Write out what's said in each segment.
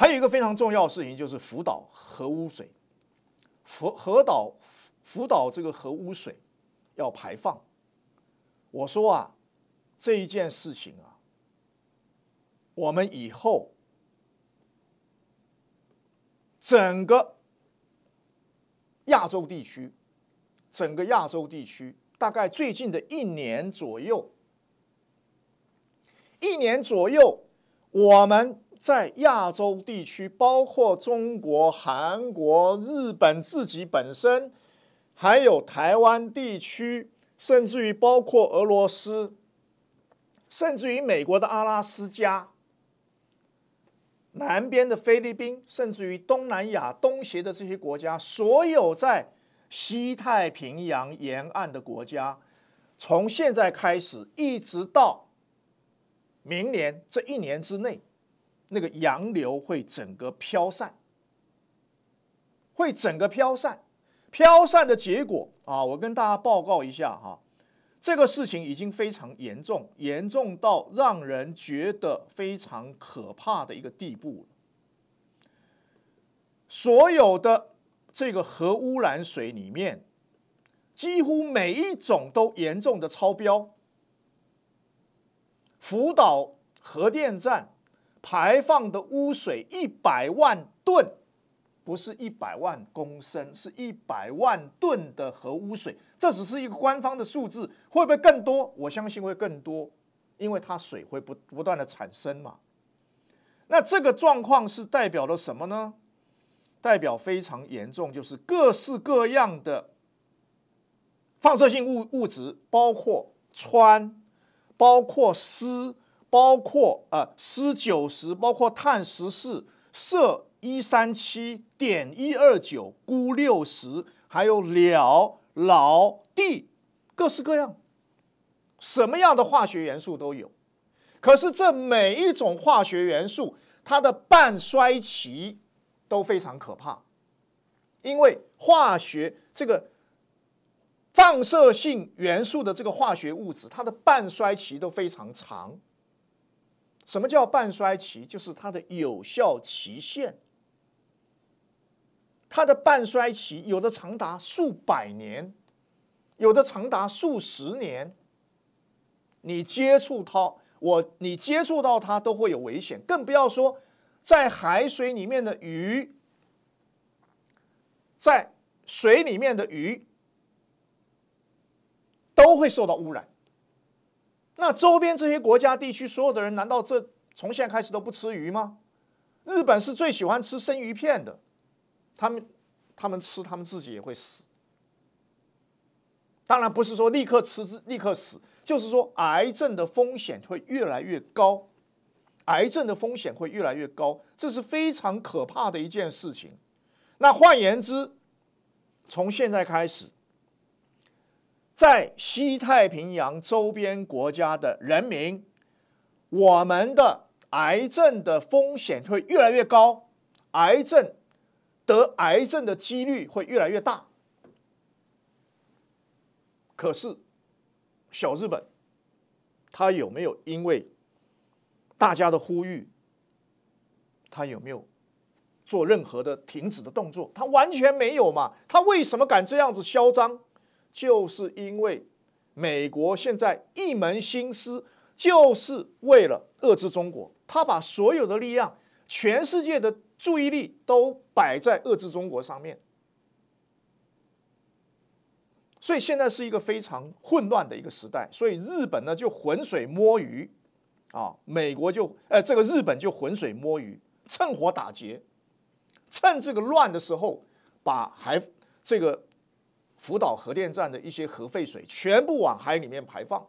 还有一个非常重要的事情，就是福岛核污水。福福岛福福岛这个核污水要排放，我说啊，这一件事情啊，我们以后整个亚洲地区，整个亚洲地区，大概最近的一年左右，一年左右，我们。在亚洲地区，包括中国、韩国、日本自己本身，还有台湾地区，甚至于包括俄罗斯，甚至于美国的阿拉斯加，南边的菲律宾，甚至于东南亚东协的这些国家，所有在西太平洋沿岸的国家，从现在开始一直到明年这一年之内。那个洋流会整个飘散，会整个飘散，飘散的结果啊，我跟大家报告一下哈，这个事情已经非常严重，严重到让人觉得非常可怕的一个地步所有的这个核污染水里面，几乎每一种都严重的超标，福岛核电站。排放的污水一百万吨，不是一百万公升，是一百万吨的核污水。这只是一个官方的数字，会不会更多？我相信会更多，因为它水会不不断的产生嘛。那这个状况是代表了什么呢？代表非常严重，就是各式各样的放射性物物质，包括氚，包括铯。包括呃施九十，包括碳十四，铯一三七点一二九，钴六十，还有了老地，各式各样，什么样的化学元素都有。可是这每一种化学元素，它的半衰期都非常可怕，因为化学这个放射性元素的这个化学物质，它的半衰期都非常长。什么叫半衰期？就是它的有效期限。它的半衰期有的长达数百年，有的长达数十年。你接触它，我你接触到它都会有危险，更不要说在海水里面的鱼，在水里面的鱼都会受到污染。那周边这些国家地区所有的人，难道这从现在开始都不吃鱼吗？日本是最喜欢吃生鱼片的，他们他们吃，他们自己也会死。当然不是说立刻吃立刻死，就是说癌症的风险会越来越高，癌症的风险会越来越高，这是非常可怕的一件事情。那换言之，从现在开始。在西太平洋周边国家的人民，我们的癌症的风险会越来越高，癌症得癌症的几率会越来越大。可是，小日本，他有没有因为大家的呼吁，他有没有做任何的停止的动作？他完全没有嘛！他为什么敢这样子嚣张？就是因为美国现在一门心思就是为了遏制中国，他把所有的力量、全世界的注意力都摆在遏制中国上面，所以现在是一个非常混乱的一个时代。所以日本呢就浑水摸鱼，啊，美国就呃这个日本就浑水摸鱼，趁火打劫，趁这个乱的时候把还这个。福岛核电站的一些核废水全部往海里面排放。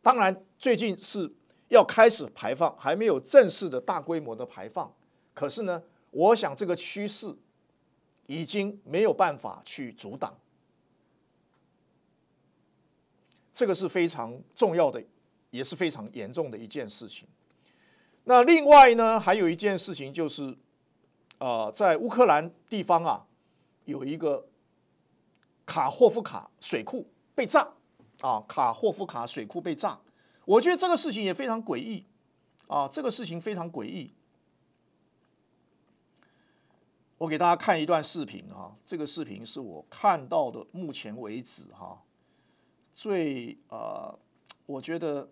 当然，最近是要开始排放，还没有正式的大规模的排放。可是呢，我想这个趋势已经没有办法去阻挡。这个是非常重要的，也是非常严重的一件事情。那另外呢，还有一件事情就是，呃，在乌克兰地方啊，有一个。卡霍夫卡水库被炸啊！卡霍夫卡水库被炸，我觉得这个事情也非常诡异啊！这个事情非常诡异。我给大家看一段视频啊，这个视频是我看到的目前为止哈最啊，我觉得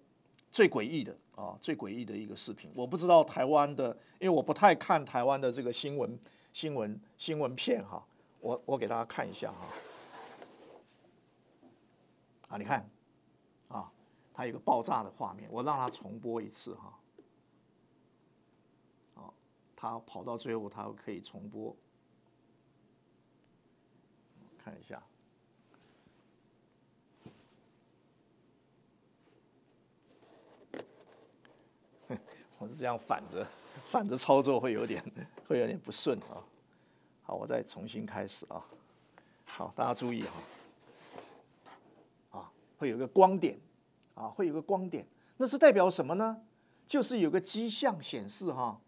最诡异的啊，最诡异的一个视频。我不知道台湾的，因为我不太看台湾的这个新闻、新闻、新闻片哈。我我给大家看一下哈。啊，你看，啊，它有个爆炸的画面，我让它重播一次哈。好，它跑到最后，它可以重播，看一下。我是这样反着反着操作，会有点会有点不顺啊。好，我再重新开始啊。好，大家注意哈。会有个光点，啊，会有个光点，那是代表什么呢？就是有个迹象显示哈，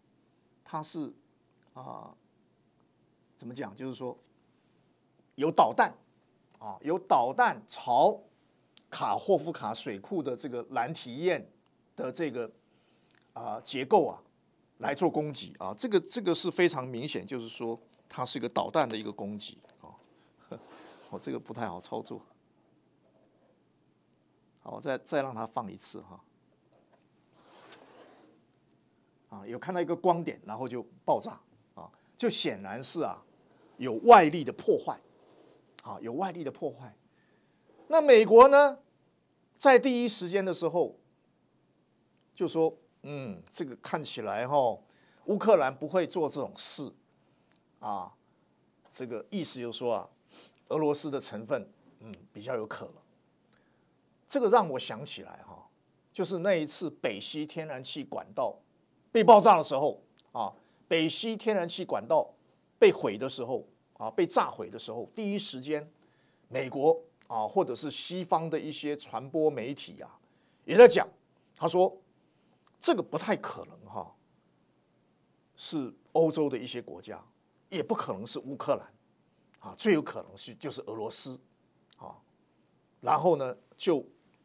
它是啊，怎么讲？就是说有导弹啊，有导弹朝卡霍夫卡水库的这个蓝提堰的这个啊结构啊来做攻击啊，这个这个是非常明显，就是说它是一个导弹的一个攻击啊，我这个不太好操作。好，再再让它放一次哈，啊，有看到一个光点，然后就爆炸啊，就显然是啊，有外力的破坏，啊，有外力的破坏。那美国呢，在第一时间的时候就说，嗯，这个看起来哈，乌克兰不会做这种事，啊，这个意思就是说啊，俄罗斯的成分，嗯，比较有可能。这个让我想起来哈，就是那一次北溪天然气管道被爆炸的时候啊，北溪天然气管道被毁的时候啊，被炸毁的时候，第一时间，美国啊，或者是西方的一些传播媒体啊，也在讲，他说，这个不太可能哈，是欧洲的一些国家，也不可能是乌克兰，啊，最有可能是就是俄罗斯，啊，然后呢就。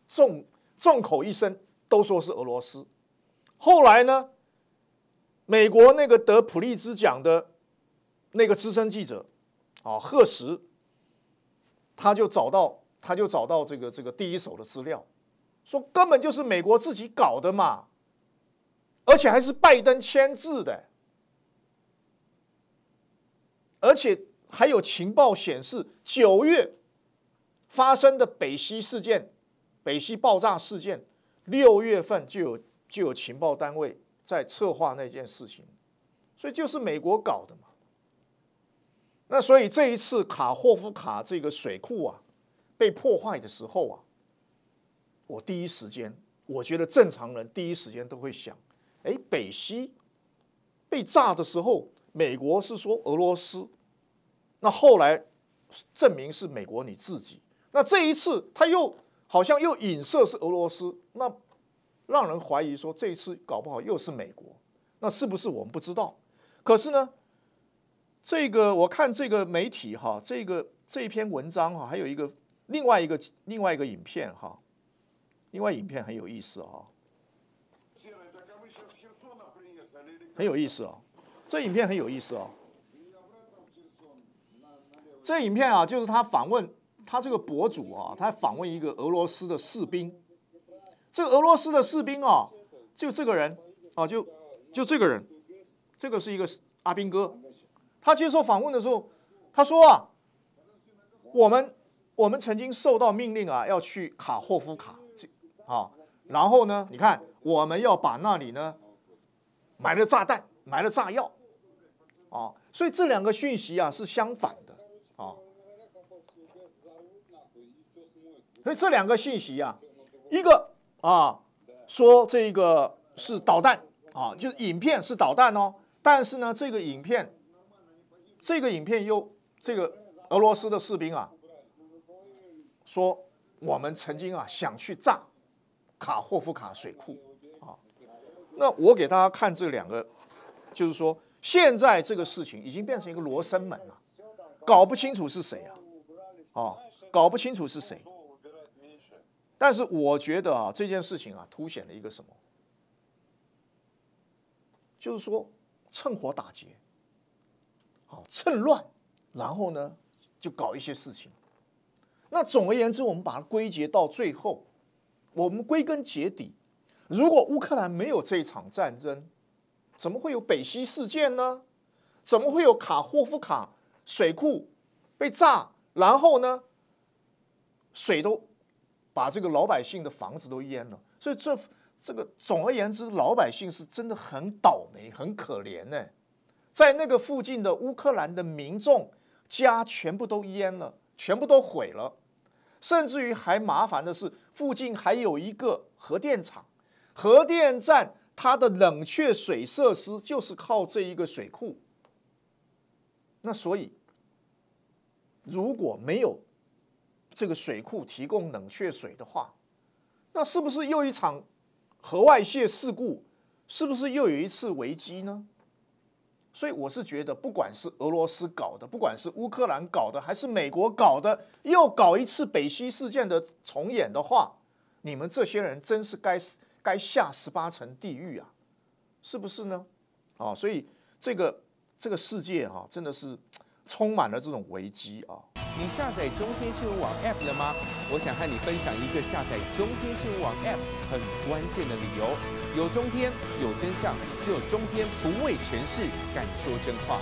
众众口一声都说是俄罗斯。后来呢，美国那个得普利兹奖的那个资深记者啊，赫什，他就找到他就找到这个这个第一手的资料，说根本就是美国自己搞的嘛，而且还是拜登签字的，而且还有情报显示，九月发生的北溪事件。北溪爆炸事件，六月份就有就有情报单位在策划那件事情，所以就是美国搞的嘛。那所以这一次卡霍夫卡这个水库啊被破坏的时候啊，我第一时间，我觉得正常人第一时间都会想：，哎，北溪被炸的时候，美国是说俄罗斯，那后来证明是美国你自己，那这一次他又。好像又影射是俄罗斯，那让人怀疑说这一次搞不好又是美国，那是不是我们不知道？可是呢，这个我看这个媒体哈，这个这一篇文章哈，还有一个另外一个另外一个影片哈，另外影片很有意思啊，很有意思啊，这影片很有意思啊，这影片啊就是他访问。他这个博主啊，他访问一个俄罗斯的士兵，这个俄罗斯的士兵啊，就这个人啊，就就这个人，这个是一个阿兵哥，他接受访问的时候，他说啊，我们我们曾经受到命令啊，要去卡霍夫卡，啊，然后呢，你看我们要把那里呢埋了炸弹，埋了炸药，啊，所以这两个讯息啊是相反。所以这两个信息啊，一个啊说这个是导弹啊，就是影片是导弹哦。但是呢，这个影片，这个影片又这个俄罗斯的士兵啊说我们曾经啊想去炸卡霍夫卡水库啊。那我给大家看这两个，就是说现在这个事情已经变成一个罗生门了，搞不清楚是谁啊啊，搞不清楚是谁。但是我觉得啊，这件事情啊，凸显了一个什么，就是说趁火打劫，好趁乱，然后呢就搞一些事情。那总而言之，我们把它归结到最后，我们归根结底，如果乌克兰没有这场战争，怎么会有北溪事件呢？怎么会有卡霍夫卡水库被炸？然后呢，水都。把这个老百姓的房子都淹了，所以这这个总而言之，老百姓是真的很倒霉、很可怜呢。在那个附近的乌克兰的民众家全部都淹了，全部都毁了，甚至于还麻烦的是，附近还有一个核电厂，核电站它的冷却水设施就是靠这一个水库。那所以如果没有。这个水库提供冷却水的话，那是不是又一场核外泄事故？是不是又有一次危机呢？所以我是觉得，不管是俄罗斯搞的，不管是乌克兰搞的，还是美国搞的，又搞一次北溪事件的重演的话，你们这些人真是该该下十八层地狱啊！是不是呢？啊，所以这个这个世界哈，真的是。充满了这种危机啊！你下载中天新闻网 APP 了吗？我想和你分享一个下载中天新闻网 APP 很关键的理由：有中天，有真相；只有中天，不畏权势，敢说真话。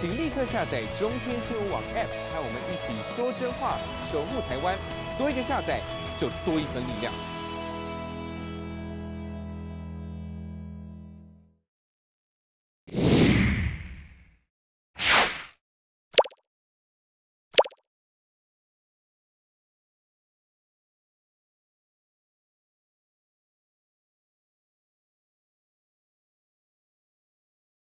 请立刻下载中天新闻网 APP，和我们一起说真话，守护台湾。多一个下载，就多一份力量。